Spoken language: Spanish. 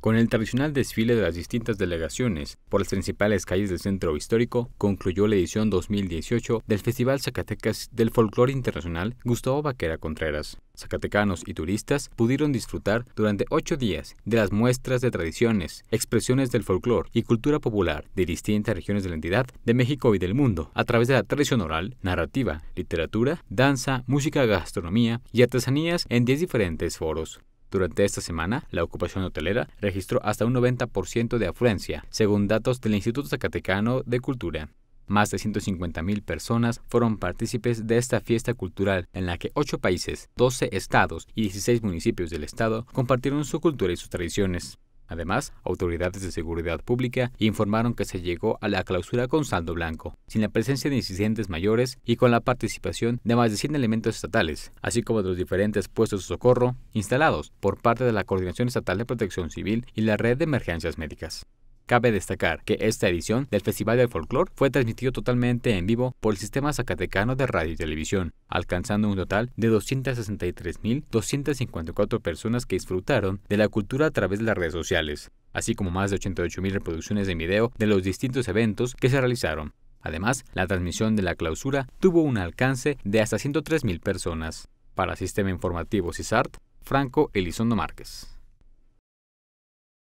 Con el tradicional desfile de las distintas delegaciones por las principales calles del centro histórico, concluyó la edición 2018 del Festival Zacatecas del Folclore Internacional Gustavo Vaquera Contreras. Zacatecanos y turistas pudieron disfrutar durante ocho días de las muestras de tradiciones, expresiones del folclore y cultura popular de distintas regiones de la entidad, de México y del mundo, a través de la tradición oral, narrativa, literatura, danza, música, gastronomía y artesanías en diez diferentes foros. Durante esta semana, la ocupación hotelera registró hasta un 90% de afluencia, según datos del Instituto Zacatecano de Cultura. Más de 150.000 personas fueron partícipes de esta fiesta cultural en la que 8 países, 12 estados y 16 municipios del estado compartieron su cultura y sus tradiciones. Además, autoridades de seguridad pública informaron que se llegó a la clausura con saldo blanco, sin la presencia de incidentes mayores y con la participación de más de 100 elementos estatales, así como de los diferentes puestos de socorro instalados por parte de la Coordinación Estatal de Protección Civil y la Red de Emergencias Médicas. Cabe destacar que esta edición del Festival del folklore fue transmitido totalmente en vivo por el sistema zacatecano de radio y televisión, alcanzando un total de 263.254 personas que disfrutaron de la cultura a través de las redes sociales, así como más de 88.000 reproducciones de video de los distintos eventos que se realizaron. Además, la transmisión de la clausura tuvo un alcance de hasta 103.000 personas. Para Sistema Informativo CISART, Franco Elizondo Márquez.